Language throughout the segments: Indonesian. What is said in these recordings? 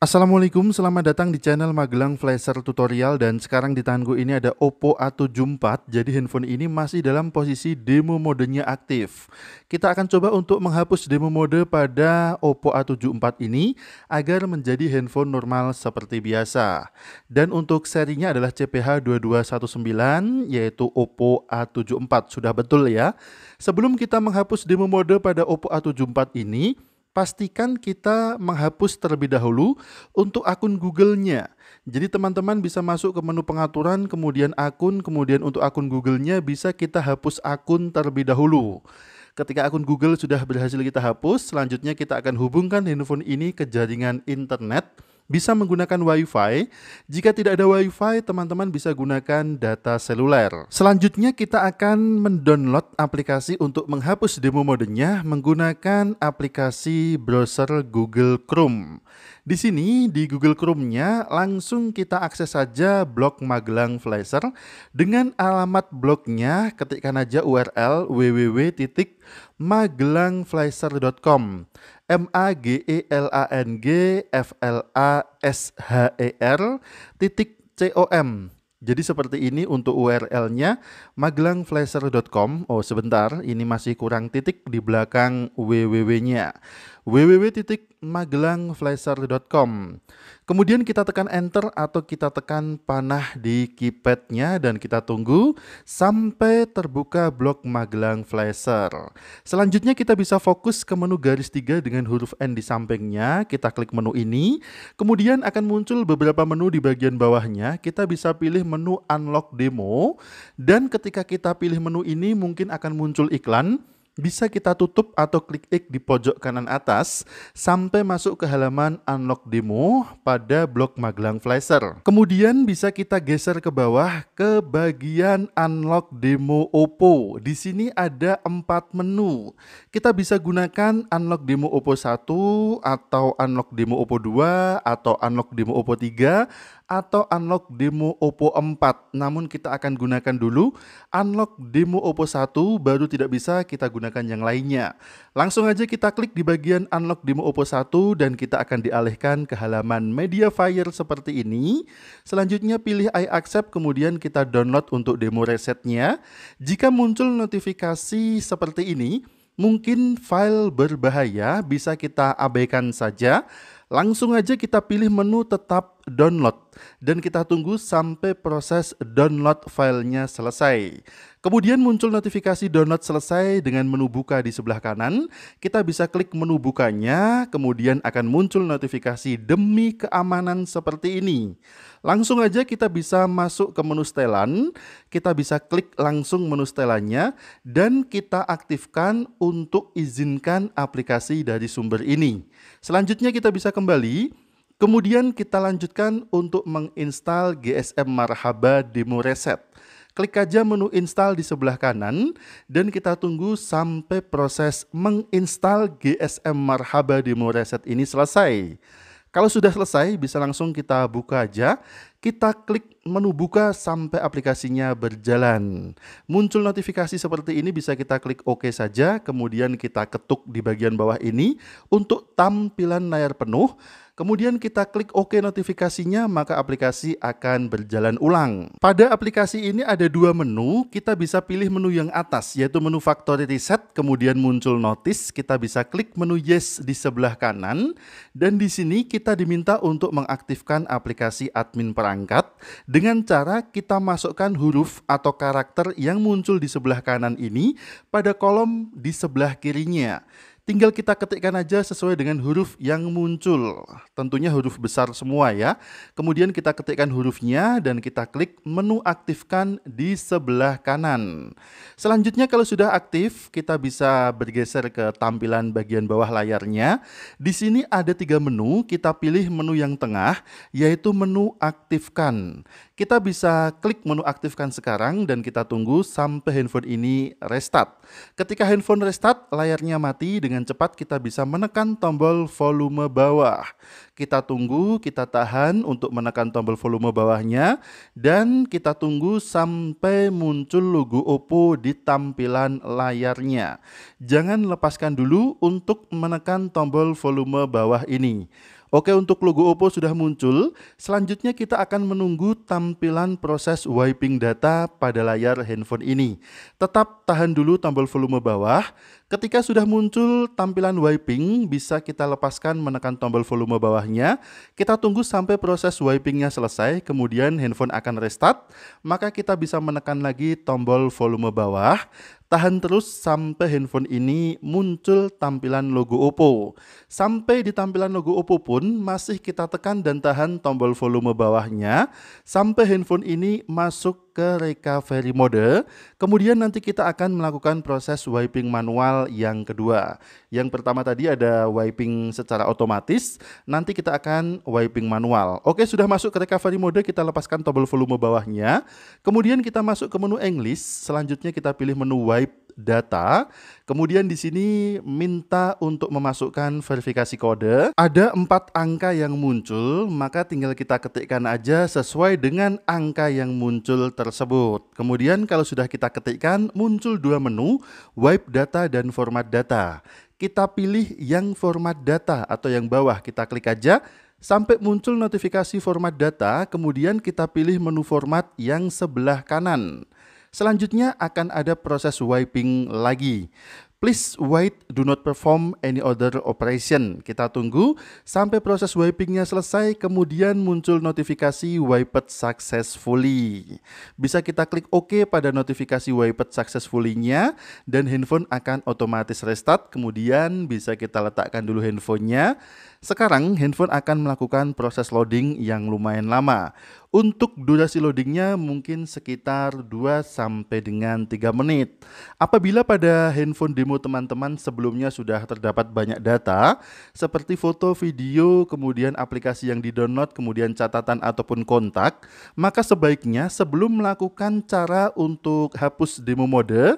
Assalamualaikum, selamat datang di channel Magelang Flasher Tutorial dan sekarang di tanganku ini ada Oppo A74 jadi handphone ini masih dalam posisi demo modenya aktif kita akan coba untuk menghapus demo mode pada Oppo A74 ini agar menjadi handphone normal seperti biasa dan untuk serinya adalah CPH2219 yaitu Oppo A74 sudah betul ya sebelum kita menghapus demo mode pada Oppo A74 ini pastikan kita menghapus terlebih dahulu untuk akun Google-nya. Jadi teman-teman bisa masuk ke menu pengaturan, kemudian akun, kemudian untuk akun Google-nya bisa kita hapus akun terlebih dahulu. Ketika akun Google sudah berhasil kita hapus, selanjutnya kita akan hubungkan handphone ini ke jaringan internet bisa menggunakan WiFi. Jika tidak ada WiFi, teman-teman bisa gunakan data seluler. Selanjutnya kita akan mendownload aplikasi untuk menghapus demo modenya menggunakan aplikasi browser Google Chrome. Di sini di Google Chrome-nya langsung kita akses saja blog Magelang Flasher dengan alamat blognya ketikkan aja URL www.magelangflasher.com. M A G E L A N G F L A S H E R titik C O M. Jadi seperti ini untuk URL-nya magelangflasher.com. Oh sebentar, ini masih kurang titik di belakang www-nya www.magelangflasher.com. Kemudian kita tekan enter atau kita tekan panah di keypadnya dan kita tunggu sampai terbuka blok Magelang Flasher. Selanjutnya kita bisa fokus ke menu garis tiga dengan huruf N di sampingnya. Kita klik menu ini. Kemudian akan muncul beberapa menu di bagian bawahnya. Kita bisa pilih menu Unlock Demo. Dan ketika kita pilih menu ini mungkin akan muncul iklan bisa kita tutup atau klik X di pojok kanan atas sampai masuk ke halaman Unlock Demo pada blok Magelang Flasher. Kemudian bisa kita geser ke bawah ke bagian Unlock Demo Oppo. Di sini ada empat menu. Kita bisa gunakan Unlock Demo Oppo 1 atau Unlock Demo Oppo 2 atau Unlock Demo Oppo 3 atau unlock demo Oppo 4. Namun kita akan gunakan dulu unlock demo Oppo 1 baru tidak bisa kita gunakan yang lainnya. Langsung aja kita klik di bagian unlock demo Oppo 1 dan kita akan dialihkan ke halaman media fire seperti ini. Selanjutnya pilih I accept kemudian kita download untuk demo resetnya. Jika muncul notifikasi seperti ini, mungkin file berbahaya bisa kita abaikan saja. Langsung aja kita pilih menu tetap download dan kita tunggu sampai proses download filenya selesai. Kemudian muncul notifikasi download selesai dengan menu buka di sebelah kanan. Kita bisa klik menu bukanya, kemudian akan muncul notifikasi demi keamanan seperti ini. Langsung aja kita bisa masuk ke menu setelan, kita bisa klik langsung menu setelannya, dan kita aktifkan untuk izinkan aplikasi dari sumber ini. Selanjutnya kita bisa kembali, Kemudian kita lanjutkan untuk menginstal GSM Marhaba Demo Reset. Klik aja menu install di sebelah kanan dan kita tunggu sampai proses menginstal GSM Marhaba Demo Reset ini selesai. Kalau sudah selesai bisa langsung kita buka aja. Kita klik menu buka sampai aplikasinya berjalan. Muncul notifikasi seperti ini bisa kita klik OK saja, kemudian kita ketuk di bagian bawah ini untuk tampilan layar penuh Kemudian kita klik OK notifikasinya, maka aplikasi akan berjalan ulang. Pada aplikasi ini ada dua menu, kita bisa pilih menu yang atas, yaitu menu Factory Reset, kemudian muncul notice, kita bisa klik menu Yes di sebelah kanan, dan di sini kita diminta untuk mengaktifkan aplikasi admin perangkat dengan cara kita masukkan huruf atau karakter yang muncul di sebelah kanan ini pada kolom di sebelah kirinya. Tinggal kita ketikkan aja sesuai dengan huruf yang muncul. Tentunya huruf besar semua ya. Kemudian kita ketikkan hurufnya dan kita klik menu aktifkan di sebelah kanan. Selanjutnya kalau sudah aktif, kita bisa bergeser ke tampilan bagian bawah layarnya. Di sini ada tiga menu, kita pilih menu yang tengah, yaitu menu aktifkan. Kita bisa klik menu aktifkan sekarang dan kita tunggu sampai handphone ini restart. Ketika handphone restart, layarnya mati dengan cepat kita bisa menekan tombol volume bawah. Kita tunggu, kita tahan untuk menekan tombol volume bawahnya dan kita tunggu sampai muncul logo Oppo di tampilan layarnya. Jangan lepaskan dulu untuk menekan tombol volume bawah ini. Oke, untuk logo Oppo sudah muncul. Selanjutnya kita akan menunggu tampilan proses wiping data pada layar handphone ini. Tetap tahan dulu tombol volume bawah, Ketika sudah muncul tampilan wiping, bisa kita lepaskan menekan tombol volume bawahnya. Kita tunggu sampai proses wipingnya selesai, kemudian handphone akan restart. Maka kita bisa menekan lagi tombol volume bawah. Tahan terus sampai handphone ini muncul tampilan logo Oppo. Sampai di tampilan logo Oppo pun masih kita tekan dan tahan tombol volume bawahnya sampai handphone ini masuk ke recovery mode. Kemudian nanti kita akan melakukan proses wiping manual yang kedua. Yang pertama tadi ada wiping secara otomatis, nanti kita akan wiping manual. Oke, sudah masuk ke recovery mode, kita lepaskan tombol volume bawahnya. Kemudian kita masuk ke menu English, selanjutnya kita pilih menu wipe data. Kemudian di sini minta untuk memasukkan verifikasi kode. Ada empat angka yang muncul, maka tinggal kita ketikkan aja sesuai dengan angka yang muncul tersebut. Kemudian kalau sudah kita ketikkan, muncul dua menu, wipe data dan format data. Kita pilih yang format data atau yang bawah, kita klik aja sampai muncul notifikasi format data, kemudian kita pilih menu format yang sebelah kanan. Selanjutnya akan ada proses wiping lagi. Please wait, do not perform any other operation. Kita tunggu sampai proses wipingnya selesai, kemudian muncul notifikasi wiped successfully. Bisa kita klik OK pada notifikasi wiped successfully-nya, dan handphone akan otomatis restart. Kemudian bisa kita letakkan dulu handphonenya. Sekarang handphone akan melakukan proses loading yang lumayan lama. Untuk durasi loadingnya mungkin sekitar 2 sampai dengan 3 menit. Apabila pada handphone demo teman-teman sebelumnya sudah terdapat banyak data seperti foto, video, kemudian aplikasi yang didownload, kemudian catatan ataupun kontak, maka sebaiknya sebelum melakukan cara untuk hapus demo mode,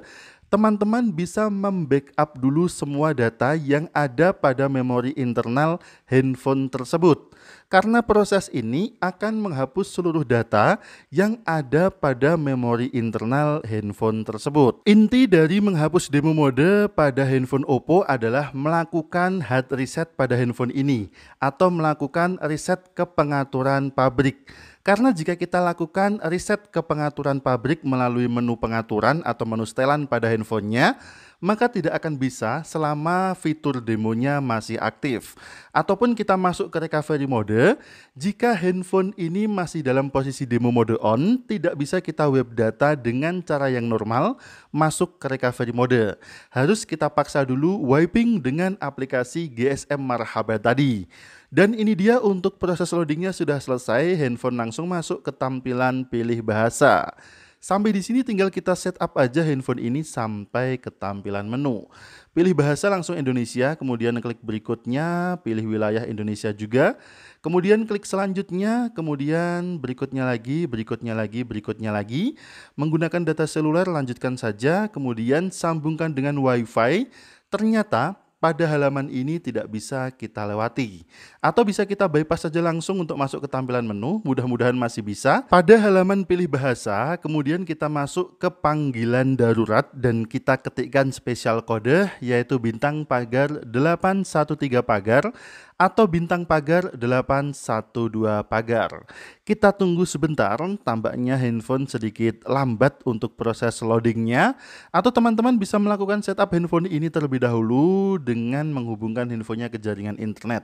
teman-teman bisa membackup dulu semua data yang ada pada memori internal handphone tersebut. Karena proses ini akan menghapus seluruh data yang ada pada memori internal handphone tersebut. Inti dari menghapus demo mode pada handphone Oppo adalah melakukan hard reset pada handphone ini atau melakukan reset ke pengaturan pabrik karena jika kita lakukan riset ke pengaturan pabrik melalui menu pengaturan atau menu setelan pada handphonenya, maka tidak akan bisa selama fitur demonya masih aktif. Ataupun kita masuk ke recovery mode, jika handphone ini masih dalam posisi demo mode on, tidak bisa kita web data dengan cara yang normal masuk ke recovery mode. Harus kita paksa dulu wiping dengan aplikasi GSM Marhaba tadi. Dan ini dia untuk proses loadingnya sudah selesai, handphone langsung masuk ke tampilan pilih bahasa. Sampai di sini tinggal kita setup aja handphone ini sampai ke tampilan menu. Pilih bahasa langsung Indonesia, kemudian klik berikutnya, pilih wilayah Indonesia juga. Kemudian klik selanjutnya, kemudian berikutnya lagi, berikutnya lagi, berikutnya lagi. Menggunakan data seluler lanjutkan saja, kemudian sambungkan dengan WiFi. Ternyata pada halaman ini tidak bisa kita lewati. Atau bisa kita bypass saja langsung untuk masuk ke tampilan menu, mudah-mudahan masih bisa. Pada halaman pilih bahasa, kemudian kita masuk ke panggilan darurat dan kita ketikkan spesial kode yaitu bintang pagar 813 pagar atau bintang pagar 812 pagar. Kita tunggu sebentar, tampaknya handphone sedikit lambat untuk proses loadingnya, atau teman-teman bisa melakukan setup handphone ini terlebih dahulu dengan menghubungkan handphonenya ke jaringan internet.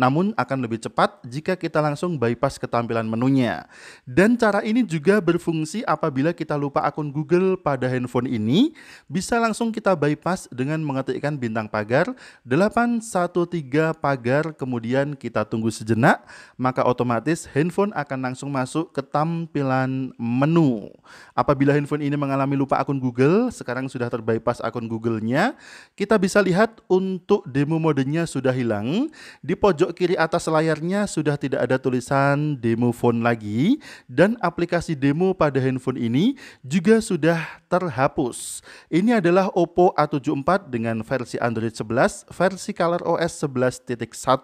Namun akan lebih cepat jika kita langsung bypass ke tampilan menunya. Dan cara ini juga berfungsi apabila kita lupa akun Google pada handphone ini, bisa langsung kita bypass dengan mengetikkan bintang pagar 813 pagar kemudian kita tunggu sejenak, maka otomatis handphone akan langsung masuk ke tampilan menu. Apabila handphone ini mengalami lupa akun Google, sekarang sudah terbypass akun Google-nya, kita bisa lihat untuk demo modenya sudah hilang. Di pojok kiri atas layarnya sudah tidak ada tulisan demo phone lagi, dan aplikasi demo pada handphone ini juga sudah terhapus. Ini adalah Oppo A74 dengan versi Android 11, versi ColorOS 11.1